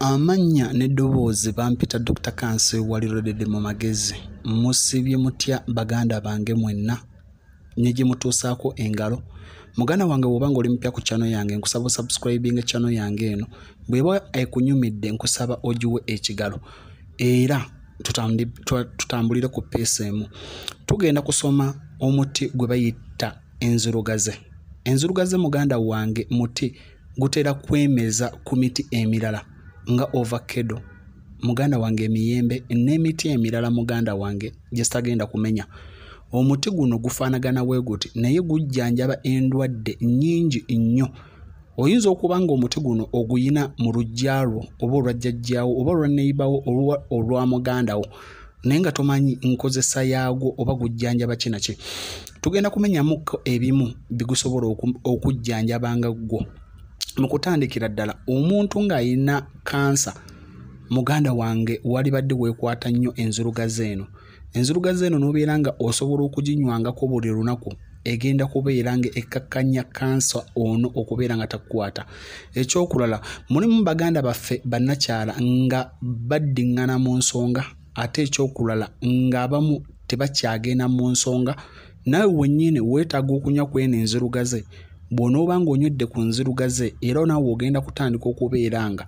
amannya n'eddoboozi bampita dr kanse waliroledde mu magezi musibye mutya baganda bange mwenna ne gyemutuusaako engalo muganda wange bwoba nga oli mupya ku kyano yange nkusaba osubscribing ekyano yange eno bweba ekunyumidde nkusaba ogiwe ekigalo era tutambulire ku peesa emu tugenda kusoma omuti gwe bayita enzirugaze enzirugaze muganda wange muti gutera kwemeza ku miti emirala nga ovakedo muganda wange emiyembe n'emiti emirala muganda wange gye sitagenda kumenya omuti guno gufaanagana we guti naye gujjanjaba endwadde nnyingi nnyo oyinza okuba nga omuti guno oguyina mu lujja lwo oba olwajjajjaawo oba olwaneyibawo olwa muganda wo naye nga tomanyi nkozesa yaagwo oba gujjanjaba kinaki tugenda kumenyamuko ebimu bigusobola okujjanjabanga gwo mu kutandikira ddala omuntu ng'ayina kansa muganda wange walibadde weekwata nnyo enzirugaze eno enzirugaze eno n'obeera nga osobola okuginywangako buli lunaku egenda kubeera nga ekkakkanya kansa ono okubeera nga takkwata ekyokulala mulimu baganda baffe bannakyala nga baddiŋŋana mu nsonga ate ekyokulala ng'abamu tebakyagenda mu nsonga naawe wennyini weetaaga okunywa kweno enzirugaze bw'onooba nga onywedde ku nzirugaze era onaawe ogenda kutandika okubeera nga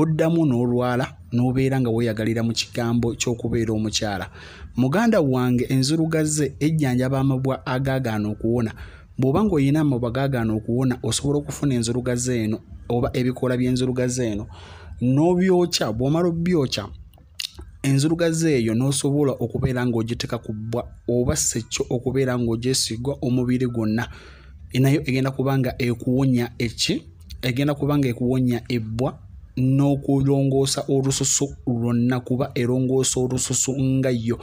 oddamu n'olwala n'obeera nga weeyagalira mu kigambo ky'okubeera omukyala muganda wange enzirugaze ejjanjaba amabwa agaagaana okuwona bw'oba ng'oyina amabwa gaagaana okuwona osobola okufuna enzirugaze eno oba ebikoola by'enzirugaze eno n'obyokya bw'omala obyokya enzirugaze eyo n'osobola okubeera ng'ogiteka ku bbwa oba sekyo okubeera ng'ogyesigwa omubiri gwonna nayo egenda kubanga ekuwonya eki egenda kubanga ekuwonya ebbwa n'okulongoosa olususu lwonna kuba erongoosa olususu nga yo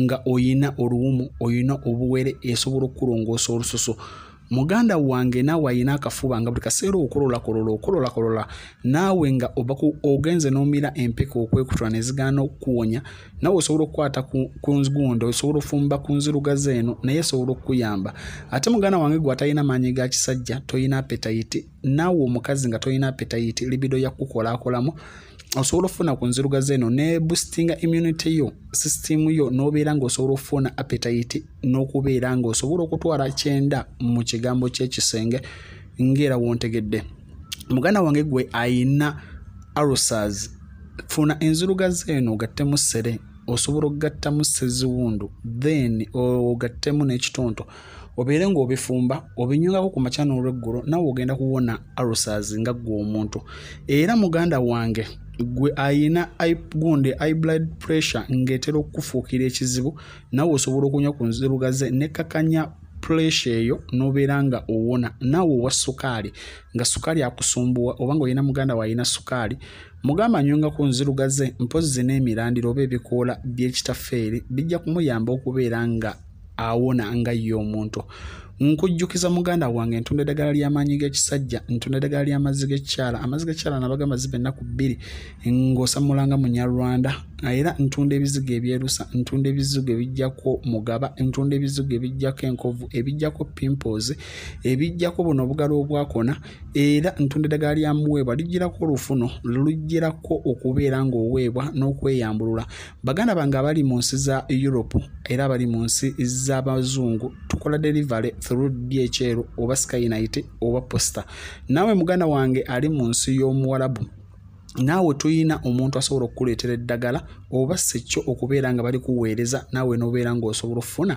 nga oyina oluwumu oyina obuwere esobola okukulongoosa olususu muganda wange naawe ayina akafuba nga buli kaseera okololakolola okololakolola naawe nga obaku ogenze nomira empeka okwekutula nezigaana okukuwonya naawe osobola okukwata ku nzigundo osobola ofumba ku nzirugaza eno naye osobola okukuyamba ate muganda wange gwatalina maanyi ga kisajja toyina apetaiti naawe omukazi nga toyina apetaiti libido yakukolakolamu osobola okufuna ku nzirugazo eno ne boostinga immunity yo system yo nobeera ngaosobola okufuna apetaite n'okubeera ngaosobola okutwala kyenda mu kigambo kyekisenge ngaera wontegedde muganda wange gwe ayina arusers funa enzirugazo eno ogattemu ssere osobola okugattamu seziwundu then ogattemu n'ekitonto obeere ngaobifumba obinyungako ku makya n'olweggulo nawe ogenda kuwona arusers nga gwe omuntu era muganda wange gwe ayina gundi i blood pressure ng'etera okukufuukira ekizibu naawe osobola okunywa ku nzirugaze nekakanya pressure eyo n'obeera nga owona naawe owa sukaali nga sukaali akusumbuwa oba nga olina muganda waayina sukaali mugamba nyonga ku nzirugaze mpozi n'emirandiro oba ebikoola by'ekitafeeri bijja kumuyamba okubeera nga awona nga ye omuntu nkujjukiza muganda wange ntunda eddagala ly'amaanyi g'ekisajja ntunda eddagala ly'amazzi g'ekyala amazzi g'ekyala nabagamba ziba ennaku bbiri ng'osamulanga munyarwanda era ntunda ebizigo ebyerusa ntunda ebizigo ebijjako mugaba ntunda ebizigo ebijjako enkovu ebijjako pimples ebijjako buno obugalo obwakona era ntunda eddagala lyamuweebwa lijjirako olufuno lujjirako okubeera ng'oweebwa n'okweyambulula baganda bange abali mu nsi za europe era abali mu nsi z'abazungu tukola delivery through dhl oba sky united oba posta naawe muganda wange ali mu nsi y'omuwalabu naawe tuyina omuntu asobola okukuleetera eddagala oba sikyo okubeera nga bali kuweereza naawe n'obeera ng'osobola okufuna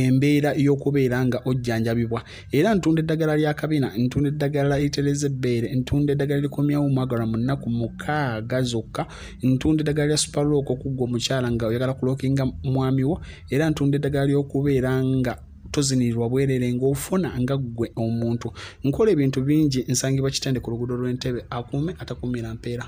embeera y'okubeera nga ojjanjabibwa era ntunda eddagala lya kabina ntunda eddagala litereza ebbeere ntunda eddagala likomyawo mwagala mu nnaku mukaaga zokka ntunda eddagala lya supaloko okugga omukyala nga oyagala kulookinga mwami wo era ntunda eddagala ly'okubeera nga tozinirirwa bwerere ngaofuna nga ggwe omuntu nkola ebintu bingi nsangibwa kitende ku luguudo lw'entebe akuume atakumira mpeera